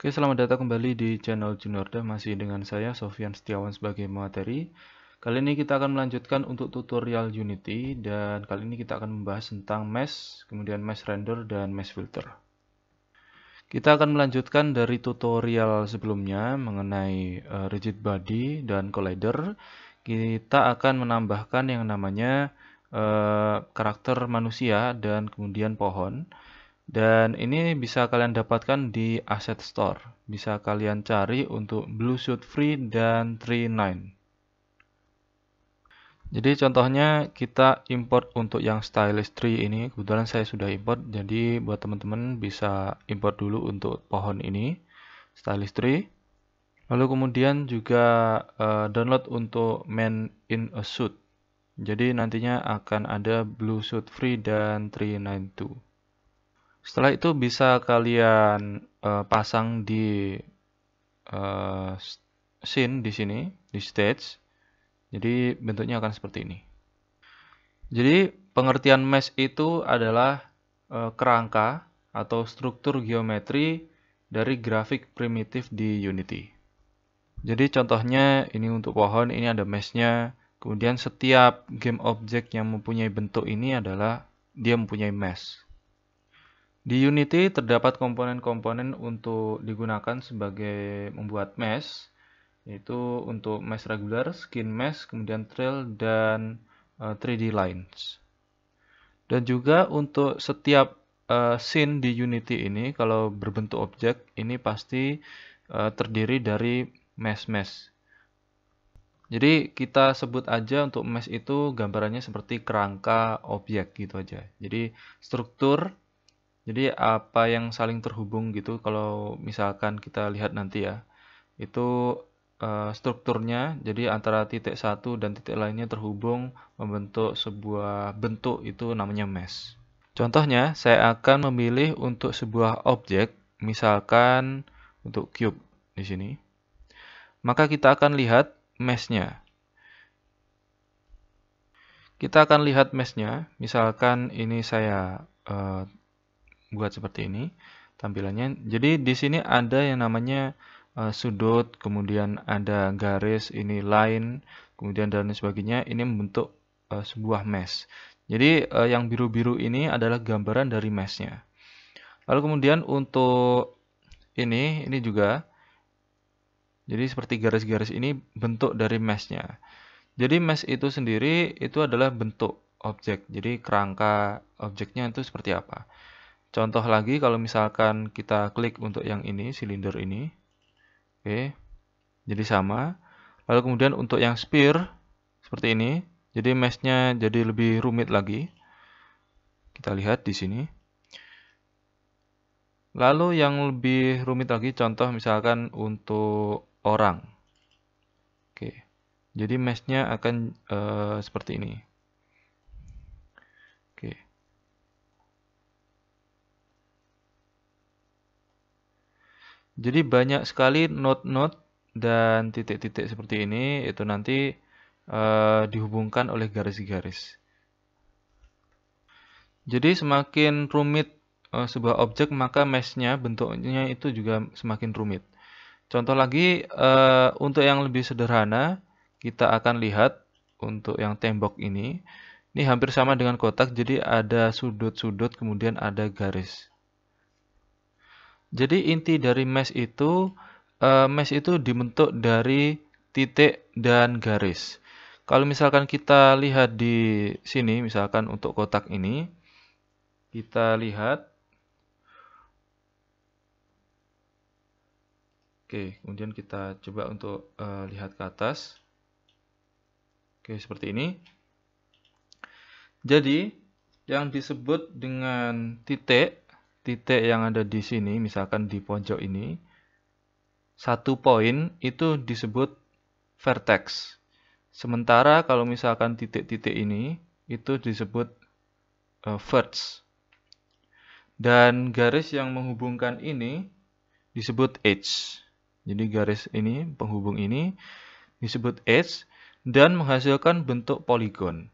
Oke, selamat datang kembali di channel Junorda masih dengan saya Sofian Setiawan sebagai materi. Kali ini kita akan melanjutkan untuk tutorial Unity dan kali ini kita akan membahas tentang mesh, kemudian mesh render dan mesh filter. Kita akan melanjutkan dari tutorial sebelumnya mengenai eh, rigid body dan collider. Kita akan menambahkan yang namanya eh, karakter manusia dan kemudian pohon dan ini bisa kalian dapatkan di Asset Store bisa kalian cari untuk Bluetooth Free dan 39 jadi contohnya kita import untuk yang stylish tree ini kebetulan saya sudah import jadi buat teman-teman bisa import dulu untuk pohon ini stylish tree lalu kemudian juga uh, download untuk man in a suit jadi nantinya akan ada Bluetooth Free dan 392 setelah itu bisa kalian uh, pasang di uh, scene di sini, di stage. Jadi bentuknya akan seperti ini. Jadi pengertian mesh itu adalah uh, kerangka atau struktur geometri dari grafik primitif di Unity. Jadi contohnya ini untuk pohon, ini ada meshnya. Kemudian setiap game object yang mempunyai bentuk ini adalah dia mempunyai mesh. Di Unity terdapat komponen-komponen untuk digunakan sebagai membuat mesh, yaitu untuk mesh regular, skin mesh, kemudian trail, dan uh, eh, 3D lines. Dan juga untuk setiap uh, scene di Unity ini, kalau berbentuk objek, ini pasti uh, terdiri dari mesh-mesh. Jadi kita sebut aja untuk mesh itu gambarannya seperti kerangka objek gitu aja. Jadi struktur jadi apa yang saling terhubung gitu kalau misalkan kita lihat nanti ya. Itu uh, strukturnya jadi antara titik satu dan titik lainnya terhubung membentuk sebuah bentuk itu namanya mesh. Contohnya saya akan memilih untuk sebuah objek misalkan untuk cube di sini. Maka kita akan lihat meshnya. Kita akan lihat meshnya. Misalkan ini saya uh, buat seperti ini tampilannya. Jadi di sini ada yang namanya uh, sudut, kemudian ada garis, ini line, kemudian dan sebagainya. Ini membentuk uh, sebuah mesh. Jadi uh, yang biru-biru ini adalah gambaran dari meshnya. Lalu kemudian untuk ini, ini juga. Jadi seperti garis-garis ini bentuk dari meshnya. Jadi mesh itu sendiri itu adalah bentuk objek. Jadi kerangka objeknya itu seperti apa. Contoh lagi kalau misalkan kita klik untuk yang ini, silinder ini. Oke. Jadi sama. Lalu kemudian untuk yang sphere seperti ini, jadi meshnya jadi lebih rumit lagi. Kita lihat di sini. Lalu yang lebih rumit lagi contoh misalkan untuk orang. Oke. Jadi meshnya akan uh, seperti ini. Jadi banyak sekali node-node dan titik-titik seperti ini itu nanti eh, dihubungkan oleh garis-garis. Jadi semakin rumit eh, sebuah objek maka meshnya bentuknya itu juga semakin rumit. Contoh lagi eh, untuk yang lebih sederhana kita akan lihat untuk yang tembok ini. Ini hampir sama dengan kotak, jadi ada sudut-sudut kemudian ada garis. Jadi inti dari mesh itu eh, mesh itu dibentuk dari titik dan garis. Kalau misalkan kita lihat di sini misalkan untuk kotak ini kita lihat Oke, kemudian kita coba untuk eh, lihat ke atas. Oke, seperti ini. Jadi, yang disebut dengan titik titik yang ada di sini, misalkan di pojok ini, satu poin itu disebut vertex. Sementara kalau misalkan titik-titik ini, itu disebut uh, verts. Dan garis yang menghubungkan ini disebut edge. Jadi garis ini, penghubung ini, disebut edge dan menghasilkan bentuk poligon.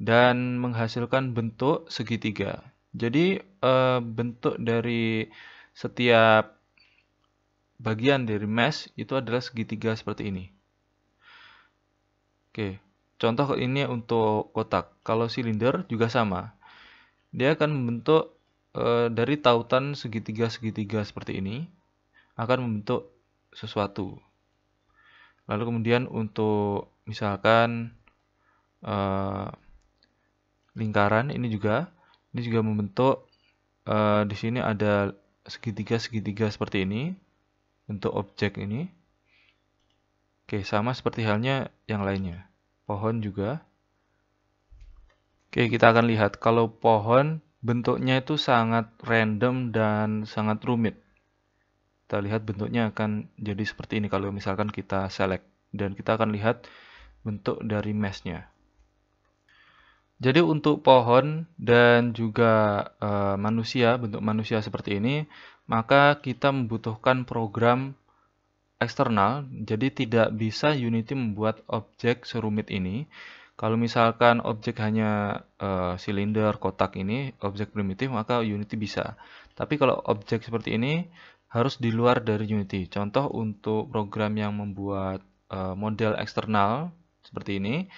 Dan menghasilkan bentuk segitiga. Jadi uh, bentuk dari setiap bagian dari mesh itu adalah segitiga seperti ini. Oke, contoh ini untuk kotak. Kalau silinder juga sama. Dia akan membentuk e, dari tautan segitiga-segitiga seperti ini akan membentuk sesuatu. Lalu kemudian untuk misalkan e, lingkaran ini juga ini juga membentuk Eh, di sini ada segitiga-segitiga seperti ini untuk objek ini. Oke, sama seperti halnya yang lainnya. Pohon juga. Oke, kita akan lihat kalau pohon bentuknya itu sangat random dan sangat rumit. Kita lihat bentuknya akan jadi seperti ini kalau misalkan kita select. Dan kita akan lihat bentuk dari mesh-nya. Jadi untuk pohon dan juga e, manusia, bentuk manusia seperti ini, maka kita membutuhkan program eksternal, jadi tidak bisa Unity membuat objek serumit ini. Kalau misalkan objek hanya e, silinder, kotak ini, objek primitif, maka Unity bisa. Tapi kalau objek seperti ini, harus di luar dari Unity. Contoh untuk program yang membuat e, model eksternal seperti ini,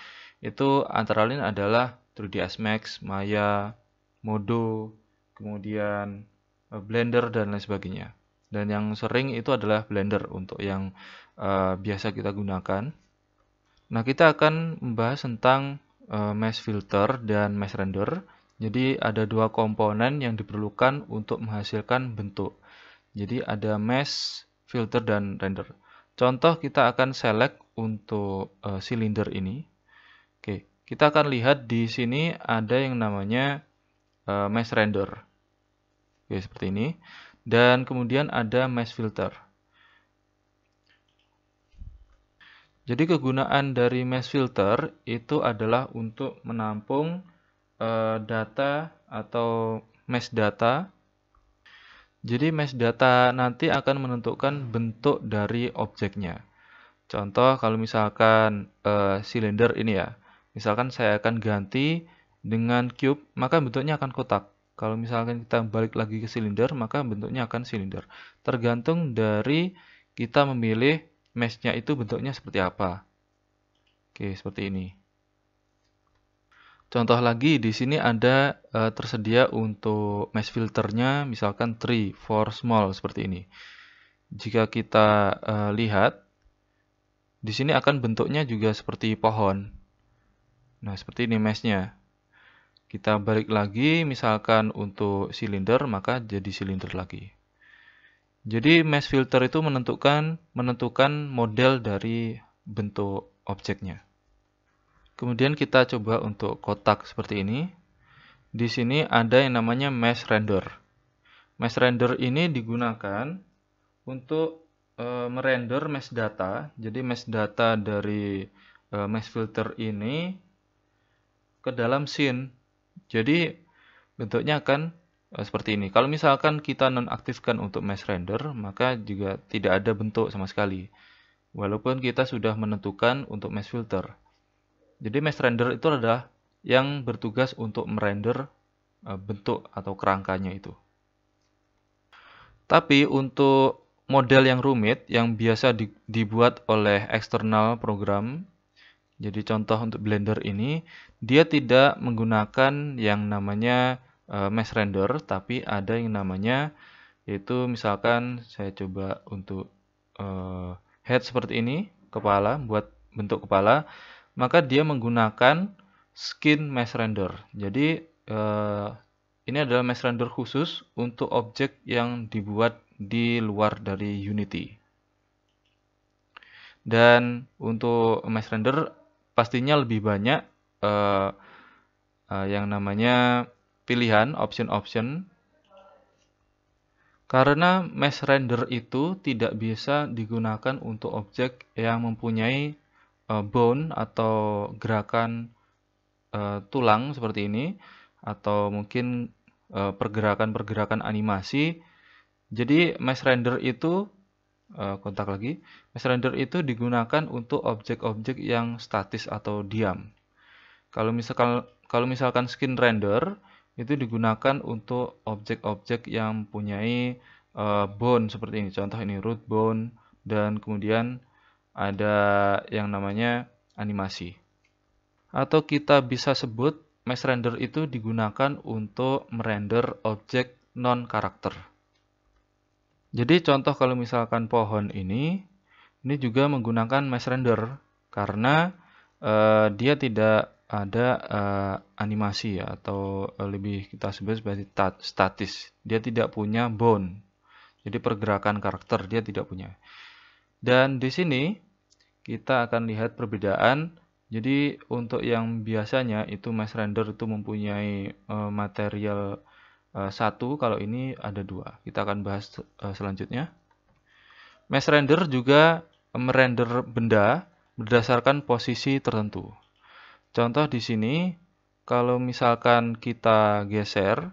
itu antara lain adalah 3ds Max, Maya, Modo, kemudian eh, Blender dan lain sebagainya. Dan yang sering itu adalah Blender untuk yang uh, biasa kita gunakan. Nah, kita akan membahas tentang uh, mesh filter dan mesh render. Jadi ada dua komponen yang diperlukan untuk menghasilkan bentuk. Jadi ada mesh, filter dan render. Contoh kita akan select untuk uh, silinder ini. Oke. Kita akan lihat di sini ada yang namanya uh, e, mesh render. Oke, seperti ini. Dan kemudian ada mesh filter. Jadi kegunaan dari mesh filter itu adalah untuk menampung uh, data atau mesh data. Jadi mesh data nanti akan menentukan bentuk dari objeknya. Contoh kalau misalkan uh, e, silinder ini ya. Misalkan saya akan ganti dengan cube, maka bentuknya akan kotak. Kalau misalkan kita balik lagi ke silinder, maka bentuknya akan silinder. Tergantung dari kita memilih meshnya itu bentuknya seperti apa. Oke, seperti ini. Contoh lagi di sini ada e, tersedia untuk mesh filternya misalkan 3 for small seperti ini. Jika kita e, lihat di sini akan bentuknya juga seperti pohon. Nah, seperti ini meshnya. Kita balik lagi, misalkan untuk silinder, maka jadi silinder lagi. Jadi mesh filter itu menentukan menentukan model dari bentuk objeknya. Kemudian kita coba untuk kotak seperti ini. Di sini ada yang namanya mesh render. Mesh render ini digunakan untuk e, merender mesh data. Jadi mesh data dari e, mesh filter ini ke dalam scene. Jadi bentuknya akan e, seperti ini. Kalau misalkan kita nonaktifkan untuk mesh render, maka juga tidak ada bentuk sama sekali. Walaupun kita sudah menentukan untuk mesh filter. Jadi mesh render itu adalah yang bertugas untuk merender e, bentuk atau kerangkanya itu. Tapi untuk model yang rumit yang biasa dibuat oleh eksternal program jadi contoh untuk Blender ini, dia tidak menggunakan yang namanya uh, mesh render, tapi ada yang namanya yaitu misalkan saya coba untuk uh, head seperti ini, kepala, buat bentuk kepala, maka dia menggunakan skin mesh render. Jadi uh, ini adalah mesh render khusus untuk objek yang dibuat di luar dari Unity. Dan untuk mesh render pastinya lebih banyak uh, uh, yang namanya pilihan option-option karena mesh render itu tidak bisa digunakan untuk objek yang mempunyai uh, eh, bone atau gerakan uh, tulang seperti ini atau mungkin pergerakan-pergerakan uh, animasi. Jadi mesh render itu Eh, kontak lagi. Mesh render itu digunakan untuk objek-objek yang statis atau diam. Kalau misalkan kalau misalkan skin render itu digunakan untuk objek-objek yang mempunyai uh, eh, bone seperti ini. Contoh ini root bone dan kemudian ada yang namanya animasi. Atau kita bisa sebut mesh render itu digunakan untuk merender objek non karakter. Jadi contoh kalau misalkan pohon ini, ini juga menggunakan mesh render karena uh, dia tidak ada uh, animasi ya, atau eh, lebih kita sebut sebagai statis. Dia tidak punya bone. Jadi pergerakan karakter dia tidak punya. Dan di sini kita akan lihat perbedaan. Jadi untuk yang biasanya itu mesh render itu mempunyai uh, material Eh, satu kalau ini ada dua kita akan bahas eh, selanjutnya mesh render juga merender benda berdasarkan posisi tertentu contoh di sini kalau misalkan kita geser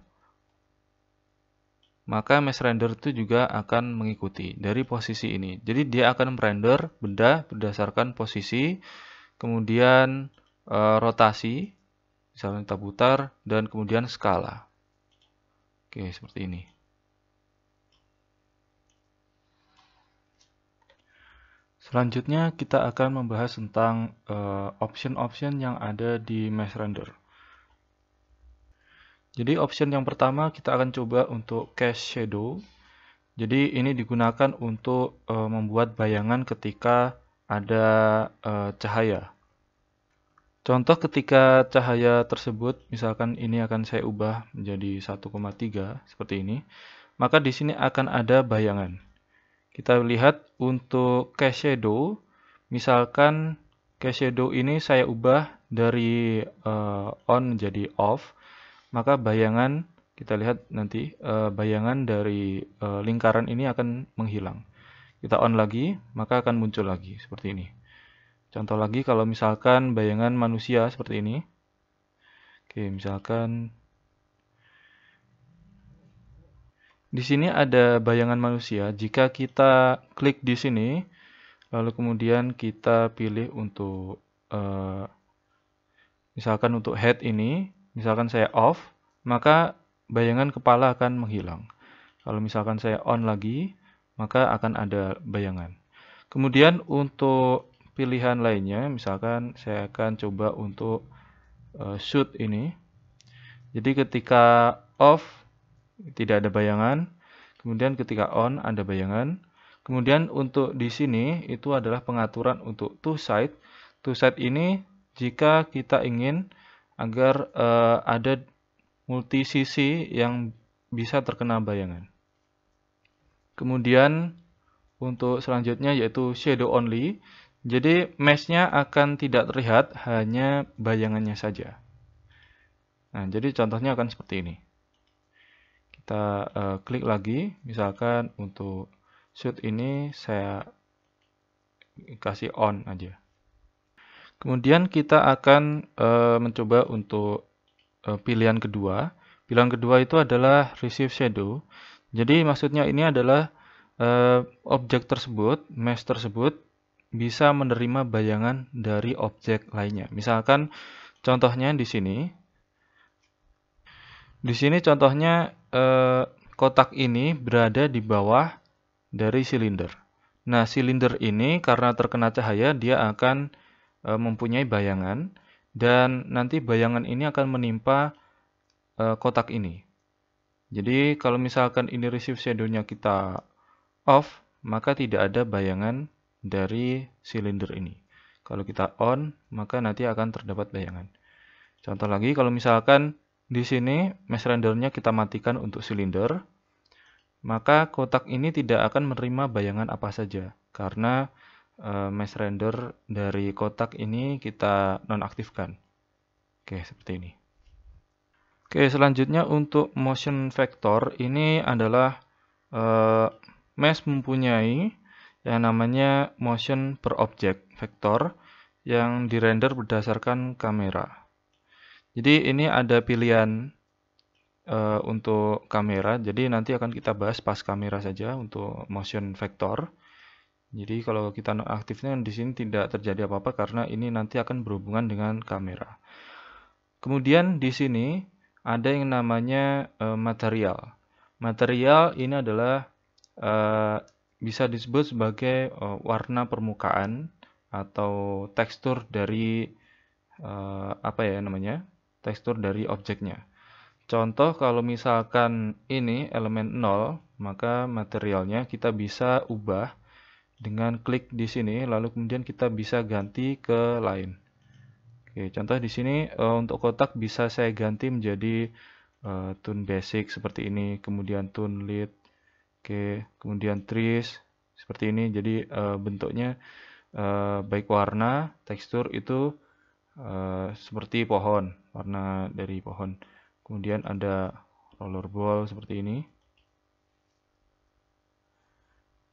maka mesh render itu juga akan mengikuti dari posisi ini jadi dia akan merender benda berdasarkan posisi kemudian eh, rotasi misalnya kita putar dan kemudian skala Oke, seperti ini. Selanjutnya kita akan membahas tentang eh, option-option uh, yang ada di mesh render. Jadi option yang pertama kita akan coba untuk cache shadow. Jadi ini digunakan untuk uh, membuat bayangan ketika ada uh, cahaya. Contoh ketika cahaya tersebut, misalkan ini akan saya ubah menjadi 1,3 seperti ini, maka di sini akan ada bayangan. Kita lihat untuk cash shadow, misalkan cash shadow ini saya ubah dari uh, on menjadi off, maka bayangan kita lihat nanti uh, bayangan dari uh, lingkaran ini akan menghilang. Kita on lagi, maka akan muncul lagi seperti ini. Contoh lagi kalau misalkan bayangan manusia seperti ini. Oke, misalkan di sini ada bayangan manusia. Jika kita klik di sini, lalu kemudian kita pilih untuk uh, misalkan untuk head ini, misalkan saya off, maka bayangan kepala akan menghilang. Kalau misalkan saya on lagi, maka akan ada bayangan. Kemudian untuk pilihan lainnya misalkan saya akan coba untuk uh, shoot ini jadi ketika off tidak ada bayangan kemudian ketika on ada bayangan kemudian untuk di sini itu adalah pengaturan untuk two side Two side ini jika kita ingin agar uh, ada multi sisi yang bisa terkena bayangan kemudian untuk selanjutnya yaitu shadow only jadi meshnya akan tidak terlihat, hanya bayangannya saja. Nah, jadi contohnya akan seperti ini. Kita uh, klik lagi, misalkan untuk shoot ini saya kasih on aja. Kemudian kita akan uh, mencoba untuk uh, pilihan kedua. Pilihan kedua itu adalah receive shadow. Jadi maksudnya ini adalah objek tersebut, mesh tersebut bisa menerima bayangan dari objek lainnya. Misalkan contohnya di sini. Di sini contohnya eh, kotak ini berada di bawah dari silinder. Nah, silinder ini karena terkena cahaya dia akan eh, mempunyai bayangan dan nanti bayangan ini akan menimpa eh, kotak ini. Jadi kalau misalkan ini receive shadow-nya kita off, maka tidak ada bayangan dari silinder ini. Kalau kita on, maka nanti akan terdapat bayangan. Contoh lagi, kalau misalkan di sini mesh rendernya kita matikan untuk silinder, maka kotak ini tidak akan menerima bayangan apa saja. Karena e, mesh render dari kotak ini kita nonaktifkan. Oke, seperti ini. Oke, selanjutnya untuk motion vector ini adalah e, mesh mempunyai yang namanya motion per object vector yang dirender berdasarkan kamera. Jadi ini ada pilihan e, untuk kamera, jadi nanti akan kita bahas pas kamera saja untuk motion vector. Jadi kalau kita aktifnya di sini tidak terjadi apa-apa karena ini nanti akan berhubungan dengan kamera. Kemudian di sini ada yang namanya e, material. Material ini adalah e, bisa disebut sebagai uh, warna permukaan atau tekstur dari uh, apa ya namanya tekstur dari objeknya contoh kalau misalkan ini elemen 0 maka materialnya kita bisa ubah dengan klik di sini lalu kemudian kita bisa ganti ke lain Oke, contoh di sini uh, untuk kotak bisa saya ganti menjadi uh, tune basic seperti ini kemudian tone lead Oke, kemudian trees seperti ini. Jadi uh, bentuknya uh, baik warna, tekstur itu uh, seperti pohon, warna dari pohon. Kemudian ada rollerball seperti ini.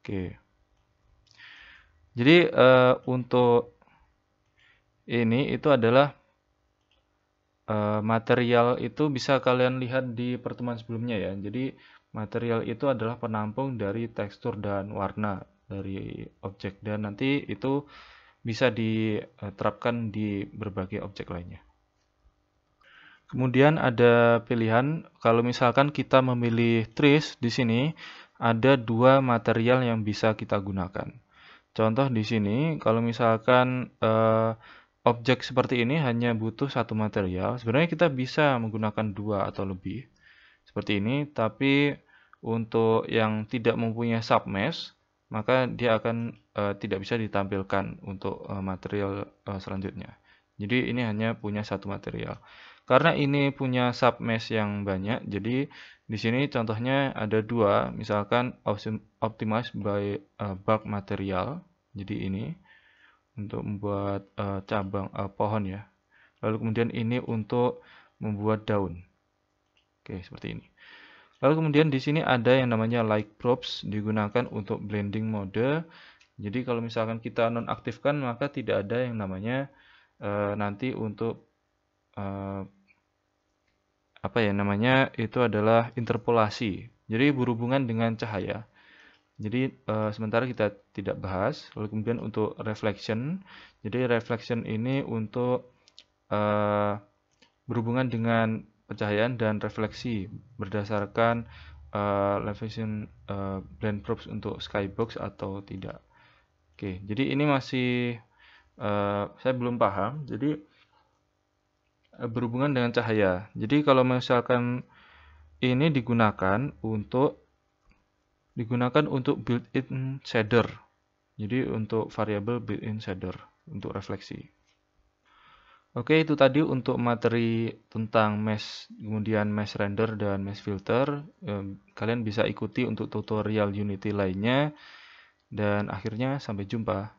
Oke. Jadi uh, untuk ini itu adalah uh, material itu bisa kalian lihat di pertemuan sebelumnya ya. Jadi material itu adalah penampung dari tekstur dan warna dari objek dan nanti itu bisa diterapkan di berbagai objek lainnya. Kemudian ada pilihan kalau misalkan kita memilih trees di sini ada dua material yang bisa kita gunakan. Contoh di sini kalau misalkan eh, objek seperti ini hanya butuh satu material, sebenarnya kita bisa menggunakan dua atau lebih seperti ini tapi untuk yang tidak mempunyai submesh maka dia akan uh, tidak bisa ditampilkan untuk uh, material uh, selanjutnya jadi ini hanya punya satu material karena ini punya submesh yang banyak jadi di sini contohnya ada dua misalkan optimize by uh, bulk material jadi ini untuk membuat uh, cabang uh, pohon ya lalu kemudian ini untuk membuat daun Oke, seperti ini. Lalu kemudian di sini ada yang namanya light props digunakan untuk blending mode. Jadi kalau misalkan kita nonaktifkan maka tidak ada yang namanya uh, nanti untuk uh, apa ya namanya itu adalah interpolasi. Jadi berhubungan dengan cahaya. Jadi uh, sementara kita tidak bahas. Lalu kemudian untuk reflection. Jadi reflection ini untuk berhubungan dengan pencahayaan dan refleksi berdasarkan uh, eh, Levision uh, eh, blend probes untuk skybox atau tidak. Oke, jadi ini masih uh, saya belum paham. Jadi uh, berhubungan dengan cahaya. Jadi kalau misalkan ini digunakan untuk digunakan untuk built-in shader. Jadi untuk variabel built-in shader untuk refleksi. Oke, itu tadi untuk materi tentang mesh, kemudian mesh render dan mesh filter. Kalian bisa ikuti untuk tutorial Unity lainnya. Dan akhirnya sampai jumpa.